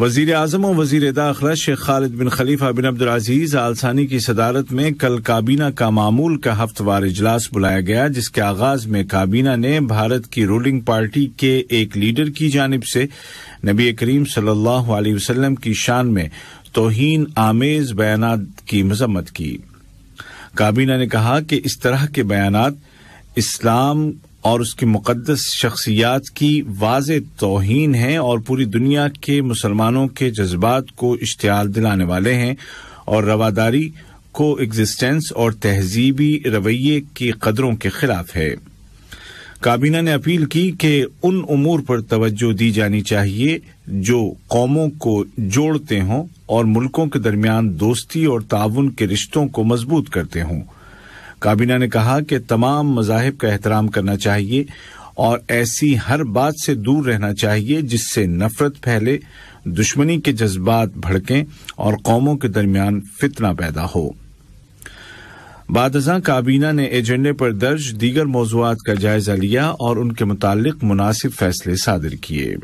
वजीर अजम और वजीर दाखिला शेख खालिद बिन खलीफा बिन अब्दुलज़ीज़ आलसानी की सदारत में कल काबीना का मामूल का हफ्तवार इजलास बुलाया गया जिसके आगाज में काबीना ने भारत की रूलिंग पार्टी के एक लीडर की जानब से नबी करीम सल्लल्लाहु अलैहि वसल्लम की शान में तोहन आमेज बयान की मजम्मत की काबीना ने कहा कि इस तरह के बयान इस्लाम और उसकी मुकदस शख्सियात की वाज तोहन है और पूरी दुनिया के मुसलमानों के जज्बात को इश्तियाल दिलाने वाले हैं और रवादारी को एग्जिस्टेंस और तहजीबी रवैये की कदरों के खिलाफ है काबीना ने अपील की कि उन उमूर पर तोज्जो दी जानी चाहिए जो कौमों को जोड़ते हों और मुल्कों के दरमियान दोस्ती और ताउन के रिश्तों को मजबूत करते हों काबीना ने कहा कि तमाम मजाहब का एहतराम करना चाहिए और ऐसी हर बात से दूर रहना चाहिए जिससे नफरत फैले दुश्मनी के जज्बात भड़कें और कौमों के दरमियान फितना पैदा हो बादजा काबीना ने एजेंडे पर दर्ज दीगर मौजूद का जायजा लिया और उनके मुतालिक मुनासिब फैसले सादर किए